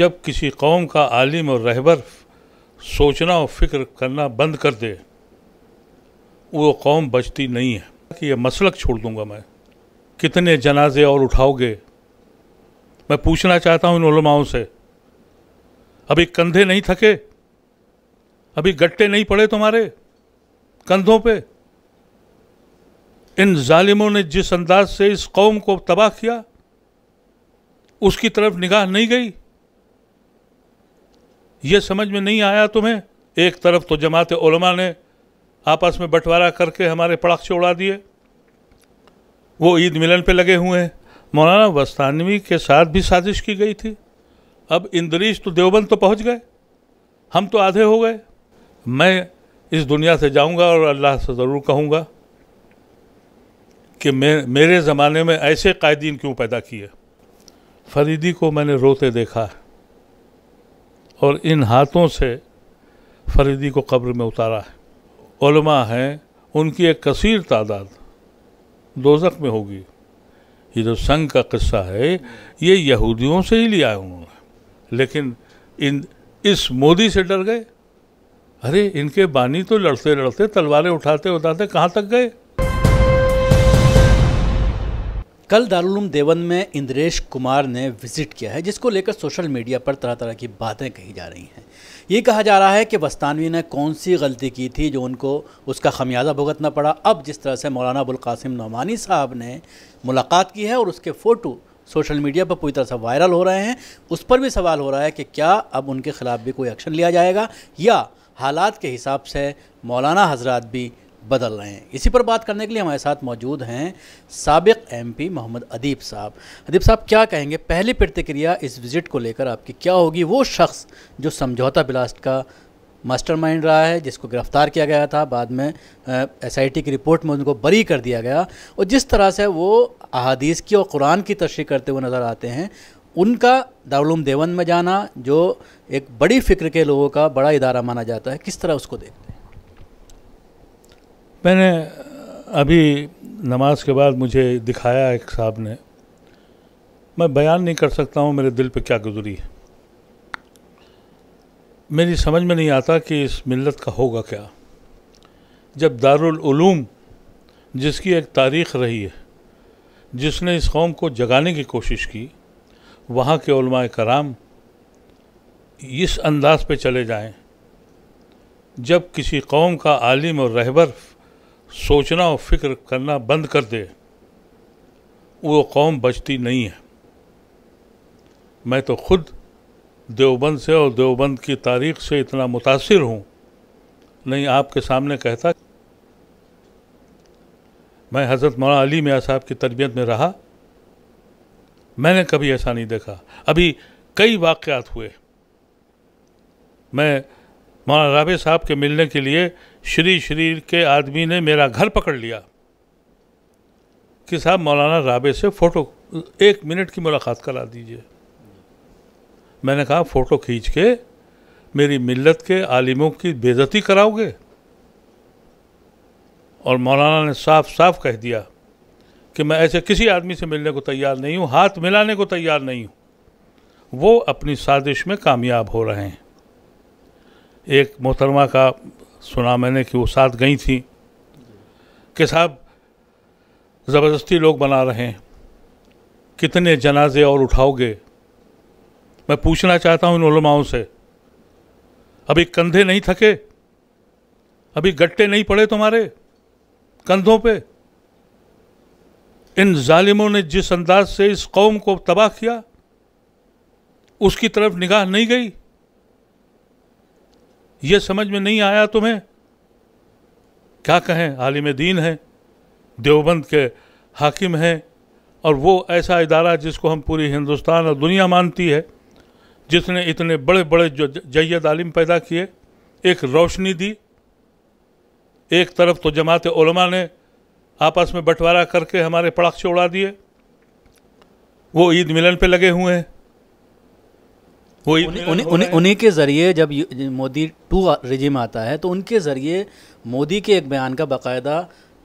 جب کسی قوم کا عالم اور رہبر سوچنا اور فکر کرنا بند کر دے وہ قوم بچتی نہیں ہے کہ یہ مسلک چھوڑ دوں گا میں کتنے جنازے اور اٹھاؤ گے میں پوچھنا چاہتا ہوں ان علماؤں سے ابھی کندھے نہیں تھکے ابھی گٹے نہیں پڑے تمہارے کندھوں پہ ان ظالموں نے جس انداز سے اس قوم کو تباہ کیا اس کی طرف نگاہ نہیں گئی یہ سمجھ میں نہیں آیا تمہیں ایک طرف تو جماعت علماء نے آپس میں بٹوارا کر کے ہمارے پڑک اڑا دیے وہ عید ملن پہ لگے ہوئے ہیں مولانا وستانوی کے ساتھ بھی سازش کی گئی تھی اب اندریش تو دیوبند تو پہنچ گئے ہم تو آدھے ہو گئے میں اس دنیا سے جاؤں گا اور اللہ سے ضرور کہوں گا کہ میرے زمانے میں ایسے قائدین کیوں پیدا کیے فریدی کو میں نے روتے دیکھا ہے اور ان ہاتھوں سے فریدی کو قبر میں اتارا ہے علماء ہیں ان کی ایک کثیر تعداد دوزق میں ہوگی یہ جو سنگ کا قصہ ہے یہ یہودیوں سے ہی لیا ہے انہوں نے لیکن ان اس مودی سے ڈر گئے ارے ان کے بانی تو لڑتے لڑتے تلواریں اٹھاتے اٹھاتے کہاں تک گئے کل دارالعلوم دیون میں اندریش کمار نے وزٹ کیا ہے جس کو لے کر سوشل میڈیا پر طرح طرح کی باتیں کہی جا رہی ہیں یہ کہا جا رہا ہے کہ وستانوی نے کون سی غلطی کی تھی جو ان کو اس کا خمیازہ بھگتنا پڑا اب جس طرح سے مولانا ابوالقاسم نعمانی صاحب نے ملاقات کی ہے اور اس کے فوٹو سوشل میڈیا پر پوری طرح سے وائرل ہو رہے ہیں اس پر بھی سوال ہو رہا ہے کہ کیا اب ان کے خلاف بھی کوئی ایکشن لیا جائے گا یا حالات کے حساب سے مولانا حضرات بھی بدل رہے ہیں اسی پر بات کرنے کے لیے ہمارے ساتھ موجود ہیں سابق ایم پی محمد ادیب صاحب ادیب صاحب کیا کہیں گے پہلی پرتکریا اس وزٹ کو لے کر آپ کی کیا ہوگی وہ شخص جو سمجھوتا بلاسٹ کا ماسٹر مائنڈ رہا ہے جس کو گرفتار کیا گیا تھا بعد میں ایس آئی ٹی کی رپورٹ میں ان کو بری کر دیا گیا اور جس طرح سے وہ احادیث کی اور قرآن کی تشریح کرتے ہوئے نظر آتے ہیں ان کا دارالعلوم دیوند میں جانا جو ایک بڑی فکر کے لوگوں کا بڑا ادارہ مانا جاتا ہے کس طرح اس کو دیکھتے ہیں میں نے ابھی نماز کے بعد مجھے دکھایا ایک صاحب نے میں بیان نہیں کر سکتا ہوں میرے دل پہ کیا گزری ہے میری سمجھ میں نہیں آتا کہ اس ملت کا ہوگا کیا جب دارالعلوم جس کی ایک تاریخ رہی ہے جس نے اس قوم کو جگانے کی کوشش کی وہاں کے علماء کرام اس انداز پہ چلے جائیں جب کسی قوم کا عالم اور رہبر سوچنا اور فکر کرنا بند کر دے وہ قوم بچتی نہیں ہے میں تو خود دیوبند سے اور دیوبند کی تاریخ سے اتنا متاثر ہوں نہیں آپ کے سامنے کہتا میں حضرت مولانا علی میاں صاحب کی تربیت میں رہا میں نے کبھی ایسا نہیں دیکھا ابھی کئی واقعات ہوئے میں مولانا رابع صاحب کے ملنے کے لیے شری شری کے آدمی نے میرا گھر پکڑ لیا کہ صاحب مولانا رابع سے فوٹو ایک منٹ کی ملاقات کرا دیجئے میں نے کہا فوٹو کھینچ کے میری ملت کے عالموں کی بےزتی کراؤ گے اور مولانا نے صاف صاف کہہ دیا کہ میں ایسے کسی آدمی سے ملنے کو تیار نہیں ہوں ہاتھ ملانے کو تیار نہیں ہوں وہ اپنی سازش میں کامیاب ہو رہے ہیں ایک محترمہ کا سنا میں نے کہ وہ ساتھ گئی تھیں کہ صاحب زبردستی لوگ بنا رہے ہیں کتنے جنازے اور اٹھاؤ گے میں پوچھنا چاہتا ہوں ان علماؤں سے ابھی کندھے نہیں تھکے ابھی گٹے نہیں پڑے تمہارے کندھوں پہ ان ظالموں نے جس انداز سے اس قوم کو تباہ کیا اس کی طرف نگاہ نہیں گئی یہ سمجھ میں نہیں آیا تمہیں کیا کہیں عالم دین ہیں دیوبند کے حاکم ہیں اور وہ ایسا ادارہ جس کو ہم پوری ہندوستان اور دنیا مانتی ہے جس نے اتنے بڑے بڑے جو جید عالم پیدا کیے ایک روشنی دی ایک طرف تو جماعت علماء نے آپس میں بٹوارا کر کے ہمارے پڑاکچے اڑا دیے وہ عید ملن پہ لگے ہوئے ہیں انہیں کے ذریعے جب مودی ٹو رجیم آتا ہے تو ان کے ذریعے مودی کے ایک بیان کا باقاعدہ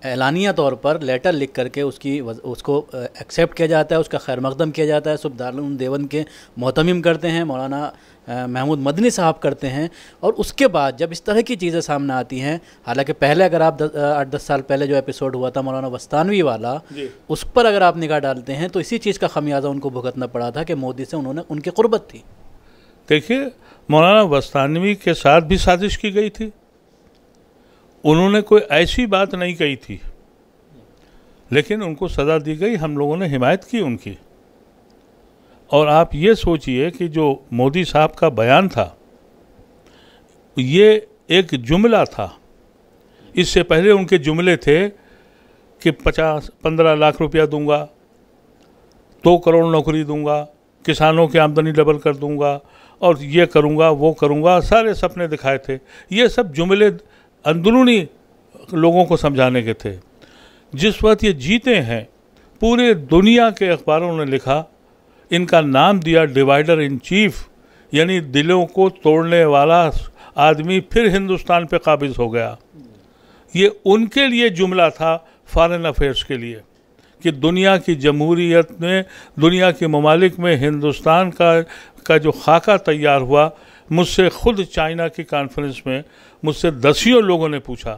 اعلانیہ طور پر لیٹر لکھ کر کے اس کی اس کو ایکسیپٹ کیا جاتا ہے اس کا خیر مقدم کیا جاتا ہے سب دارالعلوم دیون کے محتمم کرتے ہیں مولانا محمود مدنی صاحب کرتے ہیں اور اس کے بعد جب اس طرح کی چیزیں سامنے آتی ہیں حالانکہ پہلے اگر آپ آٹھ دس سال پہلے جو ایپیسوڈ ہوا تھا مولانا وستانوی والا جی۔ اس پر اگر آپ نگاہ ڈالتے ہیں تو اسی چیز کا خمیازہ ان کو بھگتنا پڑا تھا کہ مودی سے انہوں نے ان کی قربت تھی دیکھیے مولانا وستانوی کے ساتھ بھی سازش کی گئی تھی انہوں نے کوئی ایسی بات نہیں کہی تھی لیکن ان کو سزا دی گئی ہم لوگوں نے حمایت کی ان کی اور آپ یہ سوچئے کہ جو مودی صاحب کا بیان تھا یہ ایک جملہ تھا اس سے پہلے ان کے جملے تھے کہ پچاس پندرہ لاکھ روپیہ دوں گا دو کروڑ نوکری دوں گا کسانوں کی آمدنی ڈبل کر دوں گا اور یہ کروں گا وہ کروں گا سارے سپنے دکھائے تھے یہ سب جملے اندرونی لوگوں کو سمجھانے کے تھے جس وقت یہ جیتے ہیں پورے دنیا کے اخباروں نے لکھا ان کا نام دیا ڈیوائیڈر ان چیف یعنی دلوں کو توڑنے والا آدمی پھر ہندوستان پہ قابض ہو گیا یہ ان کے لیے جملہ تھا فارن افیئرس کے لیے کہ دنیا کی جمہوریت میں دنیا کے ممالک میں ہندوستان کا کا جو خاکہ تیار ہوا مجھ سے خود چائنا کی کانفرنس میں مجھ سے دسیوں لوگوں نے پوچھا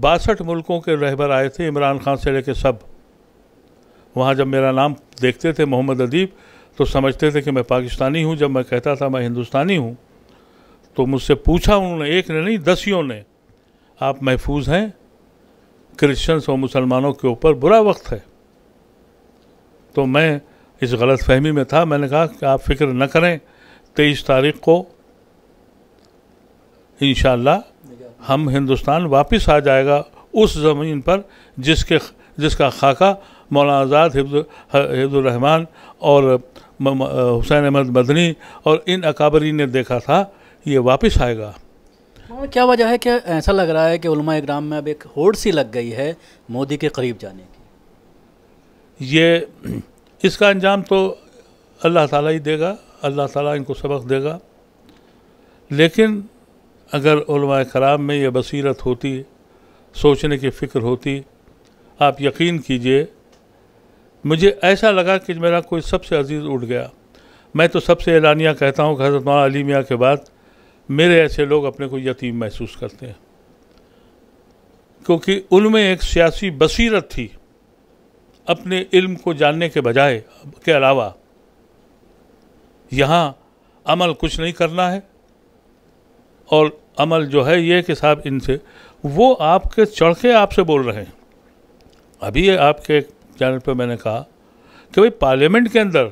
باسٹھ ملکوں کے رہبر آئے تھے عمران خان سے لے کے سب وہاں جب میرا نام دیکھتے تھے محمد ادیب تو سمجھتے تھے کہ میں پاکستانی ہوں جب میں کہتا تھا میں ہندوستانی ہوں تو مجھ سے پوچھا انہوں نے ایک نے نہیں دسیوں نے آپ محفوظ ہیں کرسچنس اور مسلمانوں کے اوپر برا وقت ہے تو میں اس غلط فہمی میں تھا میں نے کہا کہ آپ فکر نہ کریں تیئیس تاریخ کو انشاءاللہ ہم ہندوستان واپس آ جائے گا اس زمین پر جس کے جس کا خاکہ مولانا آزاد حفظ الرحمن اور حسین احمد مدنی اور ان اکابری نے دیکھا تھا یہ واپس آئے گا کیا وجہ ہے کہ ایسا لگ رہا ہے کہ علماء اکرام میں اب ایک ہوڑ سی لگ گئی ہے مودی کے قریب جانے کی یہ اس کا انجام تو اللہ تعالیٰ ہی دے گا اللہ تعالیٰ ان کو سبق دے گا لیکن اگر علماء کرام میں یہ بصیرت ہوتی سوچنے کی فکر ہوتی آپ یقین کیجئے مجھے ایسا لگا کہ میرا کوئی سب سے عزیز اٹھ گیا میں تو سب سے اعلانیہ کہتا ہوں کہ حضرت علی میاں کے بعد میرے ایسے لوگ اپنے کو یتیم محسوس کرتے ہیں کیونکہ میں ایک سیاسی بصیرت تھی اپنے علم کو جاننے کے بجائے کے علاوہ یہاں عمل کچھ نہیں کرنا ہے اور عمل جو ہے یہ کہ صاحب ان سے وہ آپ کے چڑھ کے آپ سے بول رہے ہیں ابھی آپ کے چینل پہ میں نے کہا کہ بھائی پارلیمنٹ کے اندر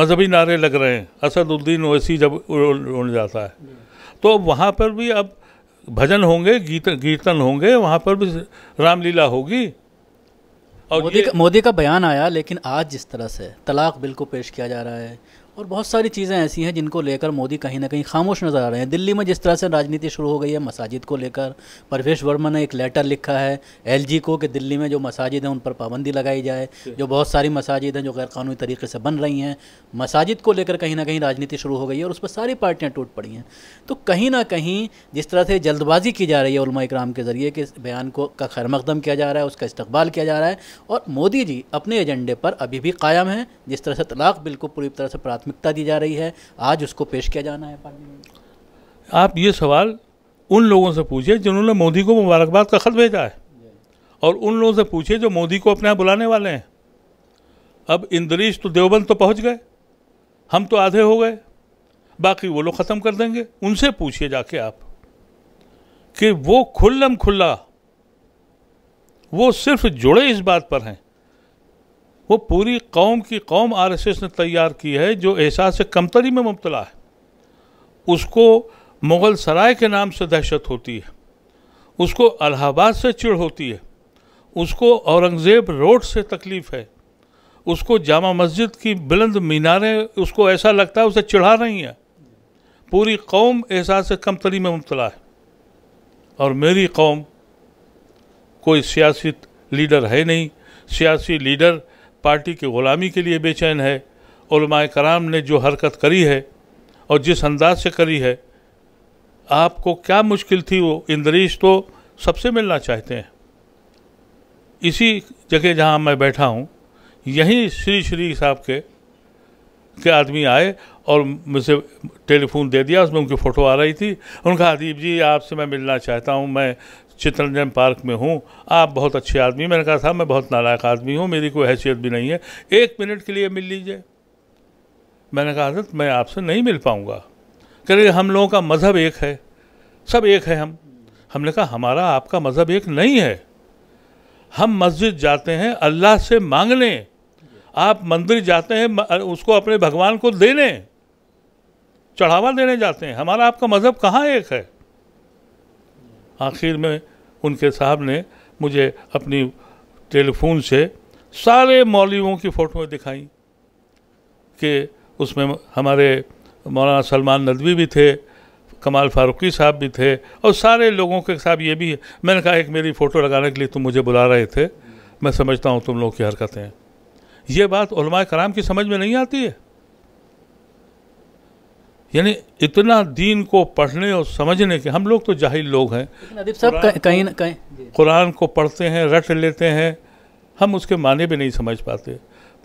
مذہبی نعرے لگ رہے ہیں اسد الدین اویسی جب اڑ جاتا ہے تو وہاں پر بھی اب بھجن ہوں گے گیتن ہوں گے وہاں پر بھی رام لیلا ہوگی مودی کا بیان آیا لیکن آج جس طرح سے طلاق بل کو پیش کیا جا رہا ہے اور بہت ساری چیزیں ایسی ہیں جن کو لے کر مودی کہیں نہ کہیں خاموش نظر آ رہے ہیں دلی میں جس طرح سے راجنیتی شروع ہو گئی ہے مساجد کو لے کر پرویش ورما نے ایک لیٹر لکھا ہے ایل جی کو کہ دلی میں جو مساجد ہیں ان پر پابندی لگائی جائے جو بہت ساری مساجد ہیں جو غیر قانونی طریقے سے بن رہی ہیں مساجد کو لے کر کہیں نہ کہیں راجنیتی شروع ہو گئی ہے اور اس پر ساری پارٹیاں ٹوٹ پڑی ہیں تو کہیں نہ کہیں جس طرح سے جلد بازی کی جا رہی ہے علماء اکرام کے ذریعے کہ بیان کو کا خیر مقدم کیا جا رہا ہے اس کا استقبال کیا جا رہا ہے اور مودی جی اپنے ایجنڈے پر ابھی بھی قائم ہیں جس طرح سے طلاق بالکل پوری طرح سے پرات دی جا رہی ہے آج اس کو پیش کیا جانا ہے آپ یہ سوال ان لوگوں سے پوچھے جنہوں نے مودی کو مبارکباد کا خط بھیجا ہے اور ان لوگوں سے پوچھے جو مودی کو اپنے ہاں بلانے والے ہیں اب اندریش تو دیوبند تو پہنچ گئے ہم تو آدھے ہو گئے باقی وہ لوگ ختم کر دیں گے ان سے پوچھے جا کے آپ کہ وہ کھلم کھلا وہ صرف جڑے اس بات پر ہیں وہ پوری قوم کی قوم آر ایس ایس نے تیار کی ہے جو احساس کمتری میں مبتلا ہے اس کو مغل سرائے کے نام سے دہشت ہوتی ہے اس کو الہ آباد سے چڑھ ہوتی ہے اس کو اورنگزیب روڈ سے تکلیف ہے اس کو جامع مسجد کی بلند میناریں اس کو ایسا لگتا ہے اسے چڑھا رہی ہیں پوری قوم احساس کمتری میں مبتلا ہے اور میری قوم کوئی سیاسی لیڈر ہے نہیں سیاسی لیڈر پارٹی کے غلامی کے لیے بے چین ہے علماء کرام نے جو حرکت کری ہے اور جس انداز سے کری ہے آپ کو کیا مشکل تھی وہ اندریش تو سب سے ملنا چاہتے ہیں اسی جگہ جہاں میں بیٹھا ہوں یہیں شری شری صاحب کے کے آدمی آئے اور مجھے فون دے دیا اس میں ان کی فوٹو آ رہی تھی ان کا حدیب جی آپ سے میں ملنا چاہتا ہوں میں چترنجن پارک میں ہوں آپ بہت اچھے آدمی میں نے کہا تھا میں بہت نالائق آدمی ہوں میری کوئی حیثیت بھی نہیں ہے ایک منٹ کے لیے مل لیجئے میں نے کہا حضرت میں آپ سے نہیں مل پاؤں گا کہ ہم لوگوں کا مذہب ایک ہے سب ایک ہے ہم ہم نے کہا ہمارا آپ کا مذہب ایک نہیں ہے ہم مسجد جاتے ہیں اللہ سے مانگنے آپ مندر جاتے ہیں اس کو اپنے بھگوان کو دینے چڑھاوا دینے جاتے ہیں ہمارا آپ کا مذہب کہاں ایک ہے آخر میں ان کے صاحب نے مجھے اپنی ٹیلی فون سے سارے مولویوں کی فوٹویں دکھائیں کہ اس میں ہمارے مولانا سلمان ندوی بھی تھے کمال فاروقی صاحب بھی تھے اور سارے لوگوں کے صاحب یہ بھی ہے میں نے کہا ایک میری فوٹو لگانے کے لیے تم مجھے بلا رہے تھے میں سمجھتا ہوں تم لوگ کی حرکتیں یہ بات علماء کرام کی سمجھ میں نہیں آتی ہے یعنی اتنا دین کو پڑھنے اور سمجھنے کے ہم لوگ تو جاہل لوگ ہیں کہیں نہ کہیں جی۔ قرآن کو پڑھتے ہیں رٹ لیتے ہیں ہم اس کے معنی بھی نہیں سمجھ پاتے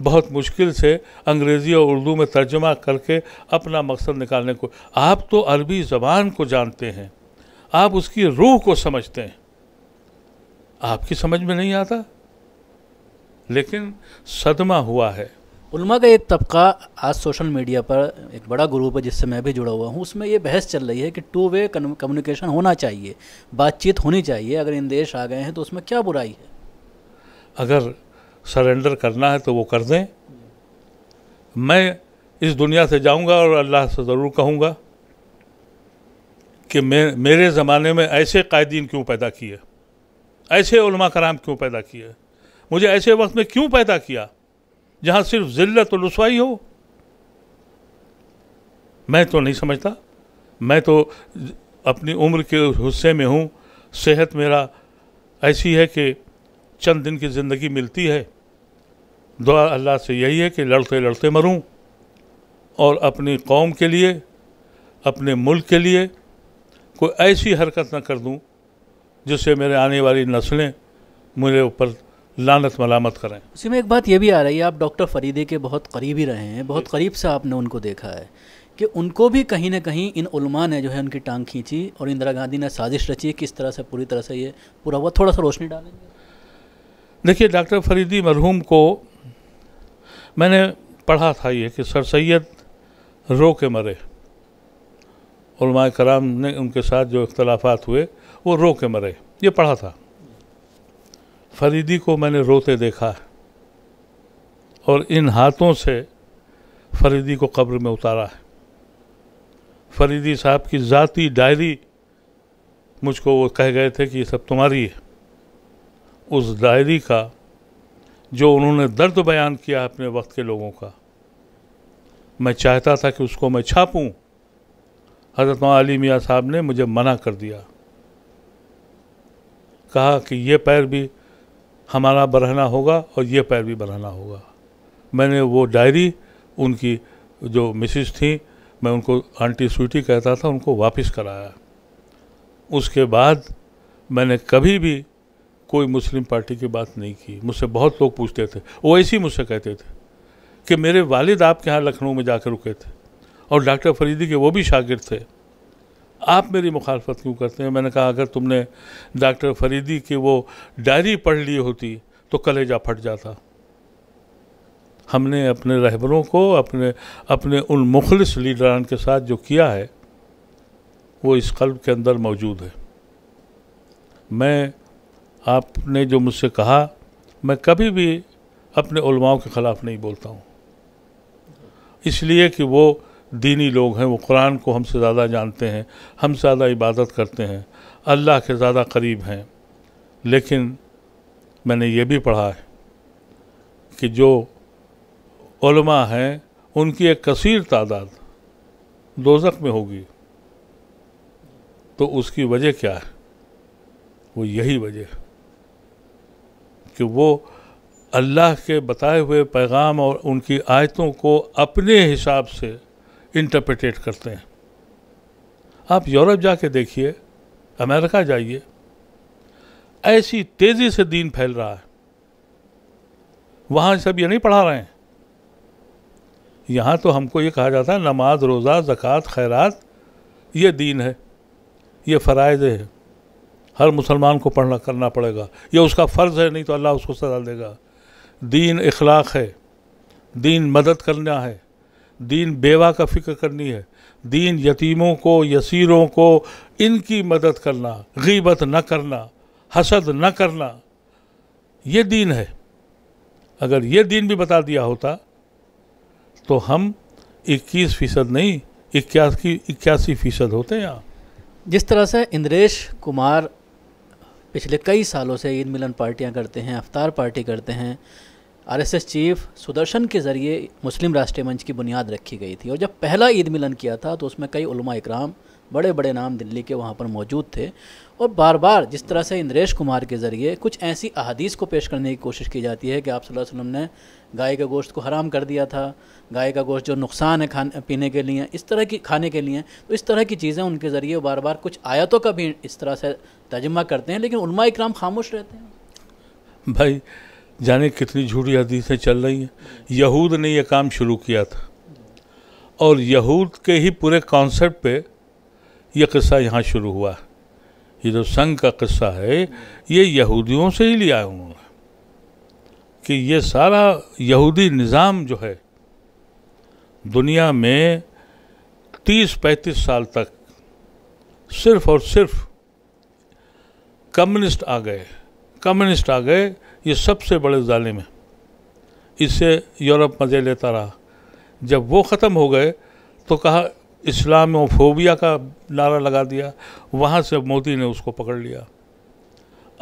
بہت مشکل سے انگریزی اور اردو میں ترجمہ کر کے اپنا مقصد نکالنے کو آپ تو عربی زبان کو جانتے ہیں آپ اس کی روح کو سمجھتے ہیں آپ کی سمجھ میں نہیں آتا لیکن صدمہ ہوا ہے علماء کا ایک طبقہ آج سوشل میڈیا پر ایک بڑا گروپ ہے جس سے میں بھی جڑا ہوا ہوں اس میں یہ بحث چل رہی ہے کہ ٹو وے کمیونیکیشن ہونا چاہیے بات چیت ہونی چاہیے اگر اندیش آ گئے ہیں تو اس میں کیا برائی ہے اگر سرنڈر کرنا ہے تو وہ کر دیں میں اس دنیا سے جاؤں گا اور اللہ سے ضرور کہوں گا کہ میرے زمانے میں ایسے قائدین کیوں پیدا کیے ایسے علماء کرام کیوں پیدا کیے مجھے ایسے وقت میں کیوں پیدا کیا جہاں صرف ذلت و رسوائی ہو میں تو نہیں سمجھتا میں تو اپنی عمر کے حصے میں ہوں صحت میرا ایسی ہے کہ چند دن کی زندگی ملتی ہے دعا اللہ سے یہی ہے کہ لڑتے لڑتے مروں اور اپنی قوم کے لیے اپنے ملک کے لیے کوئی ایسی حرکت نہ کر دوں جس سے میرے آنے والی نسلیں میرے اوپر لانت ملامت کریں اسی میں ایک بات یہ بھی آ رہی ہے آپ ڈاکٹر فریدے کے بہت قریب ہی رہے ہیں بہت قریب سے آپ نے ان کو دیکھا ہے کہ ان کو بھی کہیں نہ کہیں ان علماء نے جو ہے ان کی ٹانگ کھینچی اور اندرا گاندھی نے سازش رچی ہے کس طرح سے پوری طرح سے یہ پورا ہوا تھوڑا سا روشنی ڈالیں گے دیکھیے ڈاکٹر فریدی مرحوم کو میں نے پڑھا تھا یہ کہ سر سید رو کے مرے علماء کرام نے ان کے ساتھ جو اختلافات ہوئے وہ رو کے مرے یہ پڑھا تھا فریدی کو میں نے روتے دیکھا ہے اور ان ہاتھوں سے فریدی کو قبر میں اتارا ہے فریدی صاحب کی ذاتی ڈائری مجھ کو وہ کہہ گئے تھے کہ یہ سب تمہاری ہے اس ڈائری کا جو انہوں نے درد بیان کیا اپنے وقت کے لوگوں کا میں چاہتا تھا کہ اس کو میں چھاپوں حضرت علی میاں صاحب نے مجھے منع کر دیا کہا کہ یہ پیر بھی ہمارا برہنا ہوگا اور یہ پیر بھی برہنا ہوگا میں نے وہ ڈائری ان کی جو مسز تھیں میں ان کو آنٹی سویٹی کہتا تھا ان کو واپس کرایا اس کے بعد میں نے کبھی بھی کوئی مسلم پارٹی کی بات نہیں کی مجھ سے بہت لوگ پوچھتے تھے وہ ایسی مجھ سے کہتے تھے کہ میرے والد آپ کے ہاں لکھنؤ میں جا کے رکے تھے اور ڈاکٹر فریدی کے وہ بھی شاگرد تھے آپ میری مخالفت کیوں کرتے ہیں میں نے کہا اگر تم نے ڈاکٹر فریدی کی وہ ڈائری پڑھ لی ہوتی تو کلیجہ پھٹ جاتا ہم نے اپنے رہبروں کو اپنے اپنے ان مخلص لیڈران کے ساتھ جو کیا ہے وہ اس قلب کے اندر موجود ہے میں آپ نے جو مجھ سے کہا میں کبھی بھی اپنے علماؤں کے خلاف نہیں بولتا ہوں اس لیے کہ وہ دینی لوگ ہیں وہ قرآن کو ہم سے زیادہ جانتے ہیں ہم سے زیادہ عبادت کرتے ہیں اللہ کے زیادہ قریب ہیں لیکن میں نے یہ بھی پڑھا ہے کہ جو علماء ہیں ان کی ایک کثیر تعداد دوزک میں ہوگی تو اس کی وجہ کیا ہے وہ یہی وجہ ہے کہ وہ اللہ کے بتائے ہوئے پیغام اور ان کی آیتوں کو اپنے حساب سے انٹرپریٹیٹ کرتے ہیں آپ یورپ جا کے دیکھیے امریکہ جائیے ایسی تیزی سے دین پھیل رہا ہے وہاں سب یہ نہیں پڑھا رہے ہیں یہاں تو ہم کو یہ کہا جاتا ہے نماز روزہ زکوٰۃ خیرات یہ دین ہے یہ فرائض ہے ہر مسلمان کو پڑھنا کرنا پڑے گا یہ اس کا فرض ہے نہیں تو اللہ اس کو سزا دے گا دین اخلاق ہے دین مدد کرنا ہے دین بیوہ کا فکر کرنی ہے دین یتیموں کو یسیروں کو ان کی مدد کرنا غیبت نہ کرنا حسد نہ کرنا یہ دین ہے اگر یہ دین بھی بتا دیا ہوتا تو ہم اکیس فیصد نہیں اکیاسی اکیاسی فیصد ہوتے ہیں جس طرح سے اندریش کمار پچھلے کئی سالوں سے عید ملن پارٹیاں کرتے ہیں افطار پارٹی کرتے ہیں R S S chief Sudarshan کے ذریعے مسلم راشٹریہ منچ کی بنیاد رکھی گئی تھی اور جب پہلا عید ملن کیا تھا تو اس میں کئی علماء اکرام بڑے بڑے نام دلی کے وہاں پر موجود تھے اور بار بار جس طرح سے اندریش کمار کے ذریعے کچھ ایسی احادیث کو پیش کرنے کی کوشش کی جاتی ہے کہ آپ صلی اللہ علیہ وسلم نے گائے کا گوشت کو حرام کر دیا تھا گائے کا گوشت جو نقصان ہے کھانے پینے کے لیے اس طرح کی کھانے کے لیے تو اس طرح کی چیزیں ان کے ذریعے بار بار کچھ آیتوں کا بھی اس طرح سے ترجمہ کرتے ہیں لیکن علماء اکرام خاموش رہتے ہیں بھائی جانے کتنی جھوٹی حدیثیں چل رہی ہیں یہود نے یہ کام شروع کیا تھا اور یہود کے ہی پورے کانسیپٹ پہ یہ قصہ یہاں شروع ہوا ہے یہ جو سنگ کا قصہ ہے یہ یہودیوں سے ہی لیا ہے انہوں نے کہ یہ سارا یہودی نظام جو ہے دنیا میں تیس پینتیس سال تک صرف اور صرف کمیونسٹ آ گئے کمیونسٹ آ گئے یہ سب سے بڑے ظالم ہیں اس سے یورپ مزے لیتا رہا جب وہ ختم ہو گئے تو کہا اسلام و فوبیا کا نعرہ لگا دیا وہاں سے مودی نے اس کو پکڑ لیا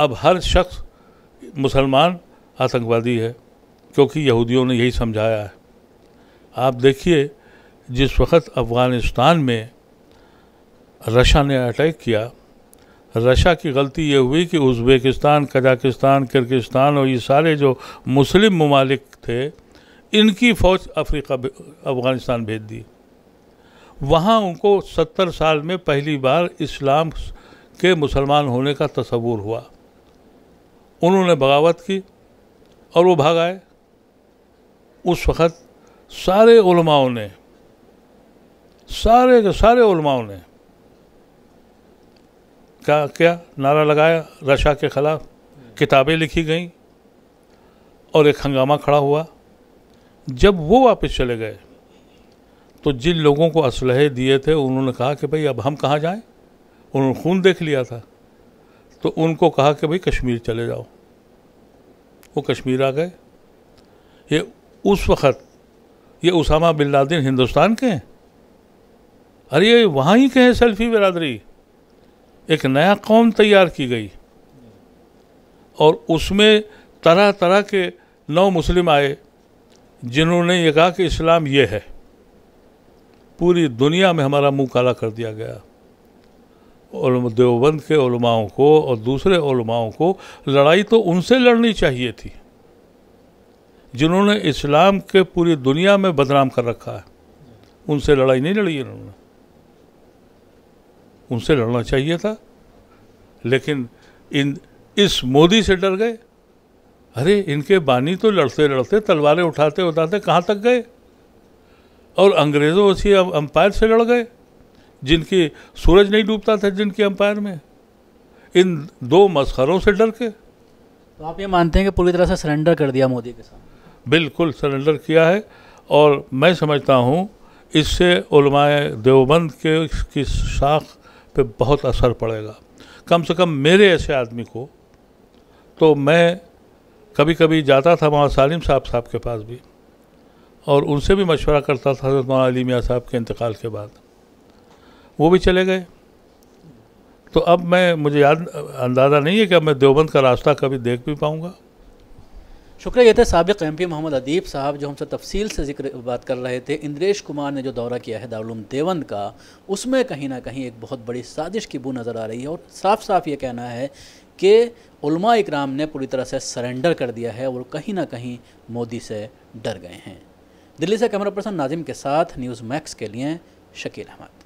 اب ہر شخص مسلمان آتنکوادی ہے کیونکہ یہودیوں نے یہی سمجھایا ہے آپ دیکھیے جس وقت افغانستان میں رشا نے اٹیک کیا رشا کی غلطی یہ ہوئی کہ ازبیکستان کجاکستان کرکستان اور یہ سارے جو مسلم ممالک تھے ان کی فوج افریقہ افغانستان بھیج دی وہاں ان کو ستر سال میں پہلی بار اسلام کے مسلمان ہونے کا تصور ہوا انہوں نے بغاوت کی اور وہ بھاگ آئے اس وقت سارے علماؤں نے سارے سارے علماؤں نے کیا نعرہ لگایا رشا کے خلاف کتابیں لکھی گئیں اور ایک ہنگامہ کھڑا ہوا جب وہ واپس چلے گئے تو جن لوگوں کو اسلحے دیے تھے انہوں نے کہا کہ بھئی اب ہم کہاں جائیں انہوں نے خون دیکھ لیا تھا تو ان کو کہا کہ بھئی کشمیر چلے جاؤ وہ کشمیر آ گئے یہ اس وقت یہ اسامہ بن لادن ہندوستان کے ہیں ارے وہاں ہی کہیں سیلفی برادری ایک نیا قوم تیار کی گئی اور اس میں طرح طرح کے نو مسلم آئے جنہوں نے یہ کہا کہ اسلام یہ ہے پوری دنیا میں ہمارا منہ کالا کر دیا گیا علم دیوبند کے علماؤں کو اور دوسرے علماؤں کو لڑائی تو ان سے لڑنی چاہیے تھی جنہوں نے اسلام کے پوری دنیا میں بدنام کر رکھا ہے ان سے لڑائی نہیں لڑی انہوں نے ان سے لڑنا چاہیے تھا لیکن ان اس مودی سے ڈر گئے ارے ان کے بانی تو لڑتے لڑتے تلواریں اٹھاتے اٹھاتے کہاں تک گئے اور انگریزوں اسی امپائر سے لڑ گئے جن کی سورج نہیں ڈوبتا تھا جن کی امپائر میں ان دو مسخروں سے ڈر کے تو آپ یہ مانتے ہیں کہ پوری طرح سے سرنڈر کر دیا مودی کے ساتھ بالکل سرنڈر کیا ہے اور میں سمجھتا ہوں اس سے علماء دیوبند کے کی شاخ پہ بہت اثر پڑے گا کم سے کم میرے ایسے آدمی کو تو میں کبھی کبھی جاتا تھا مولانا سالم صاحب صاحب کے پاس بھی اور ان سے بھی مشورہ کرتا تھا حضرت مولانا علی میاں صاحب کے انتقال کے بعد وہ بھی چلے گئے تو اب میں مجھے یاد اندازہ نہیں ہے کہ اب میں دیوبند کا راستہ کبھی دیکھ بھی پاؤں گا شکریہ یہ تھے سابق ایم پی محمد ادیب صاحب جو ہم سے تفصیل سے ذکر بات کر رہے تھے اندریش کمار نے جو دورہ کیا ہے دارالعلوم دیوند کا اس میں کہیں نہ کہیں ایک بہت بڑی سازش کی بو نظر آ رہی ہے اور صاف صاف یہ کہنا ہے کہ علماء اکرام نے پوری طرح سے سرنڈر کر دیا ہے اور کہیں نہ کہیں مودی سے ڈر گئے ہیں دلی سے کیمرہ پرسن ناظم کے ساتھ نیوز میکس کے لیے شکیل احمد